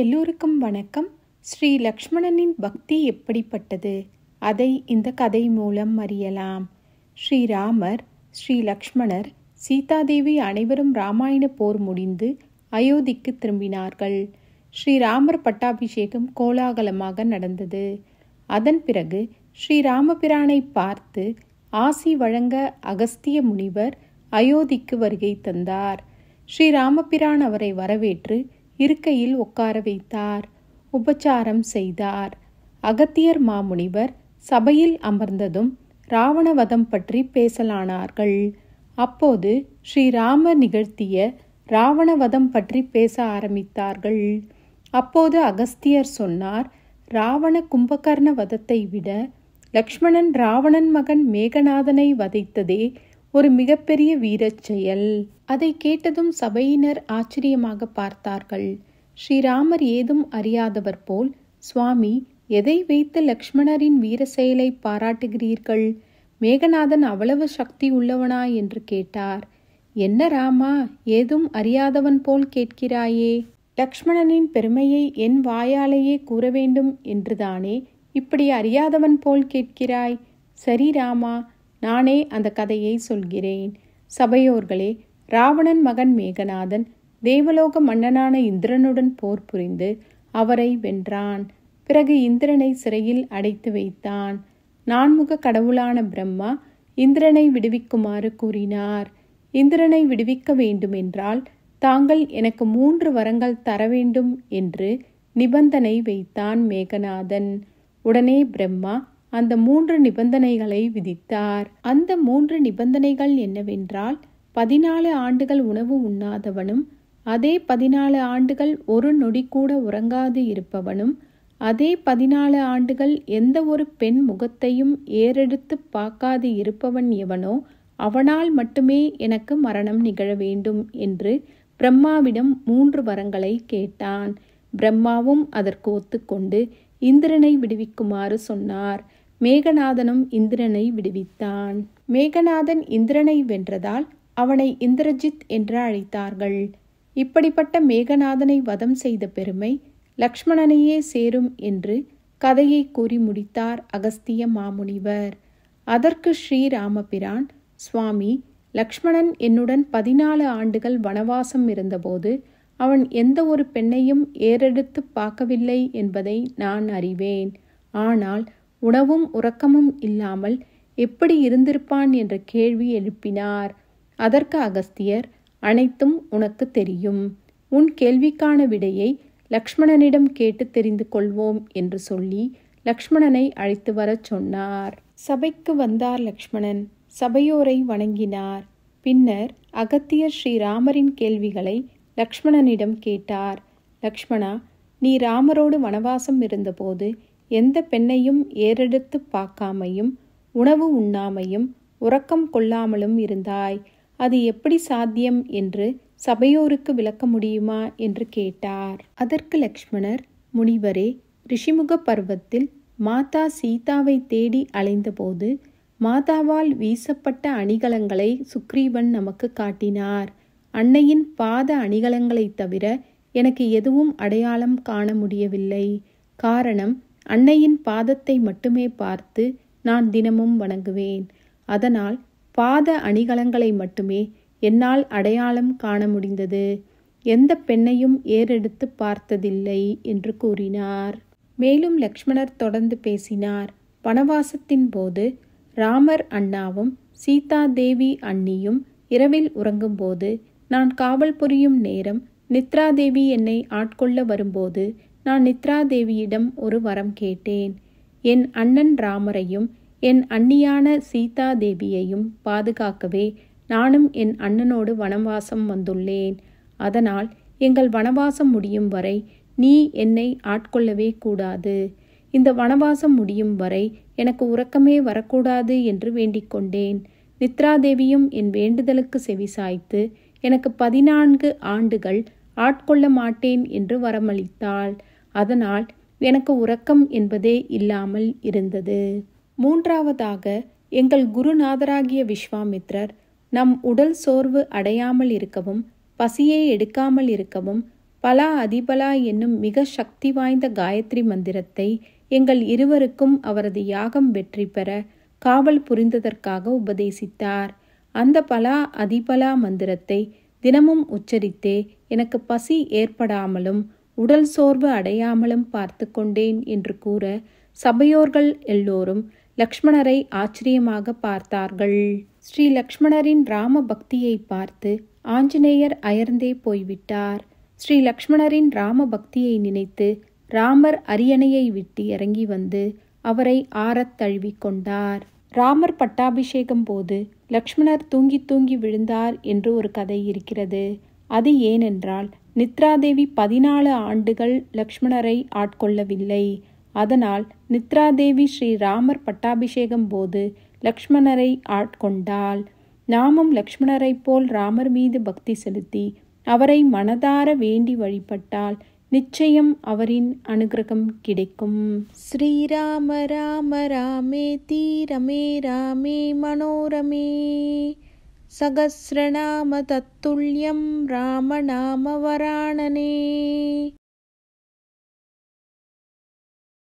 எல்லோருக்கும் வணக்கம் ஸ்ரீ லக்ஷ்மணனின் பக்தி எப்படிப்பட்டது அதை இந்த கதை மூலம் அறியலாம் ஸ்ரீராமர் ஸ்ரீ லக்ஷ்மணர் சீதாதேவி அனைவரும் ராமாயண போர் முடிந்து அயோத்திக்கு திரும்பினார்கள் ஸ்ரீராமர் பட்டாபிஷேகம் கோலாகலமாக நடந்தது அதன் பிறகு ஸ்ரீராமபிரானை பார்த்து ஆசி வழங்க அகஸ்திய முனிவர் அயோத்திக்கு வருகை தந்தார் ஸ்ரீராமபிரான் அவரை வரவேற்று இருக்கையில் உட்கார வைத்தார் உபச்சாரம் செய்தார் அகத்தியர் மாமுனிவர் சபையில் அமர்ந்ததும் ராவணவதம் பற்றி பேசலானார்கள் அப்போது ஸ்ரீராமர் நிகழ்த்திய ராவணவதம் பற்றி பேச ஆரம்பித்தார்கள் அப்போது அகஸ்தியர் சொன்னார் ராவண கும்பகர்ண வதத்தை விட லக்ஷ்மணன் ராவணன் மகன் மேகநாதனை வதைத்ததே ஒரு மிகப்பெரிய வீரச் செயல் அதை கேட்டதும் சபையினர் ஆச்சரியமாக பார்த்தார்கள் ஸ்ரீராமர் ஏதும் அறியாதவர் போல் சுவாமி எதை வைத்து லக்ஷ்மணரின் வீர செயலை பாராட்டுகிறீர்கள் மேகநாதன் அவ்வளவு சக்தி உள்ளவனா என்று கேட்டார் என்ன ராமா ஏதும் அறியாதவன் போல் கேட்கிறாயே லக்ஷ்மணனின் பெருமையை என் வாயாலேயே கூற வேண்டும் என்றுதானே இப்படி அறியாதவன் போல் கேட்கிறாய் சரி ராமா நானே அந்த கதையை சொல்கிறேன் சபையோர்களே ராவணன் மகன் மேகநாதன் தேவலோக மன்னனான இந்திரனுடன் போர் புரிந்து அவரை வென்றான் பிறகு இந்திரனை சிறையில் அடைத்து வைத்தான் நான்முக கடவுளான பிரம்மா இந்திரனை விடுவிக்குமாறு கூறினார் இந்திரனை விடுவிக்க வேண்டுமென்றால் தாங்கள் எனக்கு மூன்று வரங்கள் தர வேண்டும் என்று நிபந்தனை வைத்தான் மேகநாதன் உடனே பிரம்மா அந்த மூன்று நிபந்தனைகளை விதித்தார் அந்த மூன்று நிபந்தனைகள் என்னவென்றால் பதினாலு ஆண்டுகள் உணவு உண்ணாதவனும் அதே பதினாலு ஆண்டுகள் ஒரு நொடி கூட உறங்காது இருப்பவனும் அதே பதினாலு ஆண்டுகள் எந்த ஒரு பெண் முகத்தையும் ஏறெடுத்து பார்க்காது இருப்பவன் எவனோ அவனால் மட்டுமே எனக்கு மரணம் நிகழ வேண்டும் என்று பிரம்மாவிடம் மூன்று வரங்களை கேட்டான் பிரம்மாவும் அதற்கு ஒத்துக்கொண்டு இந்திரனை விடுவிக்குமாறு சொன்னார் மேகநாதனும் இந்திரனை விடுவித்தான் மேகநாதன் இந்திரனை வென்றதால் அவனை இந்திரஜித் என்று அழைத்தார்கள் இப்படிப்பட்ட மேகநாதனை வதம் செய்த பெருமை லக்ஷ்மணனையே சேரும் என்று கதையை கூறி முடித்தார் அகஸ்திய மாமுனிவர் அதற்கு ஸ்ரீராமபிரான் சுவாமி லக்ஷ்மணன் என்னுடன் பதினாலு ஆண்டுகள் வனவாசம் இருந்தபோது அவன் எந்த ஒரு பெண்ணையும் ஏறெடுத்து பார்க்கவில்லை என்பதை நான் அறிவேன் ஆனால் உணவும் உறக்கமும் இல்லாமல் எப்படி இருந்திருப்பான் என்ற கேள்வி எழுப்பினார் அதற்கு அகஸ்தியர் அனைத்தும் உனக்கு தெரியும் உன் கேள்விக்கான விடையை லக்ஷ்மணனிடம் கேட்டு தெரிந்து கொள்வோம் என்று சொல்லி லக்ஷ்மணனை அழைத்து வரச் சொன்னார் சபைக்கு வந்தார் லக்ஷ்மணன் சபையோரை வணங்கினார் பின்னர் அகத்தியர் ஸ்ரீராமரின் கேள்விகளை லக்ஷ்மணனிடம் கேட்டார் லக்ஷ்மணா நீ ராமரோடு வனவாசம் இருந்தபோது எந்த பெண்ணையும் ஏறெடுத்து பார்க்காமையும் உணவு உண்ணாமையும் உறக்கம் கொள்ளாமலும் இருந்தாய் அது எப்படி சாத்தியம் என்று சபையோருக்கு விளக்க முடியுமா என்று கேட்டார் அதற்கு லக்ஷ்மணர் முனிவரே ரிஷிமுக பர்வத்தில் மாதா சீதாவை தேடி அலைந்தபோது மாதாவால் வீசப்பட்ட அணிகலங்களை சுக்ரீவன் நமக்கு காட்டினார் அன்னையின் பாத அணிகலங்களைத் தவிர எனக்கு எதுவும் அடையாளம் காண முடியவில்லை காரணம் அன்னையின் பாதத்தை மட்டுமே பார்த்து நான் தினமும் வணங்குவேன் அதனால் பாத அணிகலங்களை மட்டுமே என்னால் அடையாளம் காண முடிந்தது எந்த பெண்ணையும் ஏறெடுத்து பார்த்ததில்லை என்று கூறினார் மேலும் லக்ஷ்மணர் தொடர்ந்து பேசினார் வனவாசத்தின் போது ராமர் அண்ணாவும் சீதா தேவி அண்ணியும் இரவில் உறங்கும்போது நான் காவல் புரியும் நேரம் நித்ராதேவி என்னை ஆட்கொள்ள வரும்போது நான் நித்ராதேவியிடம் ஒரு வரம் கேட்டேன் என் அண்ணன் ராமரையும் என் அண்ணியான சீதா தேவியையும் பாதுகாக்கவே நானும் என் அண்ணனோடு வனவாசம் வந்துள்ளேன் அதனால் எங்கள் வனவாசம் முடியும் வரை நீ என்னை ஆட்கொள்ளவே கூடாது இந்த வனவாசம் முடியும் வரை எனக்கு உறக்கமே வரக்கூடாது என்று வேண்டிக் கொண்டேன் நித்ராதேவியும் என் வேண்டுதலுக்கு செவி சாய்த்து எனக்கு பதினான்கு ஆண்டுகள் ஆட்கொள்ள மாட்டேன் என்று வரமளித்தாள் அதனால் எனக்கு உறக்கம் என்பதே இல்லாமல் இருந்தது மூன்றாவதாக எங்கள் குருநாதராகிய விஸ்வாமித்ரர் நம் உடல் சோர்வு அடையாமல் இருக்கவும் பசியை எடுக்காமல் இருக்கவும் பலா அதிபலா என்னும் மிக சக்தி வாய்ந்த காயத்ரி மந்திரத்தை எங்கள் இருவருக்கும் அவரது யாகம் வெற்றி பெற காவல் புரிந்ததற்காக உபதேசித்தார் அந்த பலா அதிபலா மந்திரத்தை தினமும் உச்சரித்தே எனக்கு பசி ஏற்படாமலும் உடல் சோர்வு அடையாமலும் பார்த்து கொண்டேன் என்று கூற சபையோர்கள் எல்லோரும் லக்ஷ்மணரை ஆச்சரியமாக பார்த்தார்கள் ஸ்ரீ லக்ஷ்மணரின் ராம பக்தியை பார்த்து ஆஞ்சநேயர் அயர்ந்தே போய்விட்டார் ஸ்ரீ லக்ஷ்மணரின் ராம பக்தியை நினைத்து ராமர் அரியணையை விட்டு இறங்கி வந்து அவரை ஆறத் தழுவி கொண்டார் ராமர் பட்டாபிஷேகம் போது லக்ஷ்மணர் தூங்கி தூங்கி விழுந்தார் என்று ஒரு கதை இருக்கிறது அது ஏனென்றால் நித்ராதேவி பதினாலு ஆண்டுகள் லக்ஷ்மணரை ஆட்கொள்ளவில்லை அதனால் நித்ராதேவி ஸ்ரீராமர் பட்டாபிஷேகம் போது லக்ஷ்மணரை ஆட்கொண்டால் நாமும் லக்ஷ்மணரைப் போல் ராமர் மீது பக்தி செலுத்தி அவரை மனதார வேண்டி வழிபட்டால் நிச்சயம் அவரின் அனுகிரகம் கிடைக்கும் ஸ்ரீராம ராம ராமே தீரமே ராமே மனோரமே सहस्रनाम तत्तुल्यं रामनाम वराणने